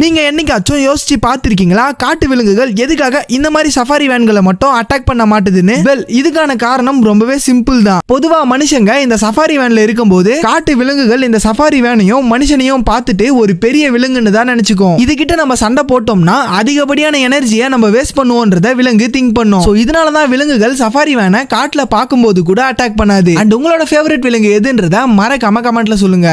நீங்கள் என்னைக்காச்சும் யோசிச்சு பார்த்துருக்கீங்களா காட்டு விலங்குகள் எதுக்காக இந்த மாதிரி சஃபாரி வேன்களை மட்டும் அட்டாக் பண்ண மாட்டுதுன்னு வெல் இதுக்கான காரணம் ரொம்பவே சிம்பிள் தான் பொதுவாக மனுஷங்க இந்த சஃபாரி வேன்ல இருக்கும்போது காட்டு விலங்குகள் இந்த சஃபாரி வேனையும் மனுஷனையும் பார்த்துட்டு ஒரு பெரிய விலங்குன்னு தான் நினைச்சுக்கோம் கிட்ட நம்ம சண்டை போட்டோம்னா அதிகப்படியான எனர்ஜியை நம்ம வேஸ்ட் பண்ணுவோன்றத விலங்கு திங்க் பண்ணும் ஸோ இதனால தான் விலங்குகள் சஃபாரி வேனை காட்டில் பார்க்கும்போது கூட அட்டாக் பண்ணாது அண்ட் உங்களோட ஃபேவரட் விலங்கு எதுன்றத மறக்காம கமெண்ட்ல சொல்லுங்க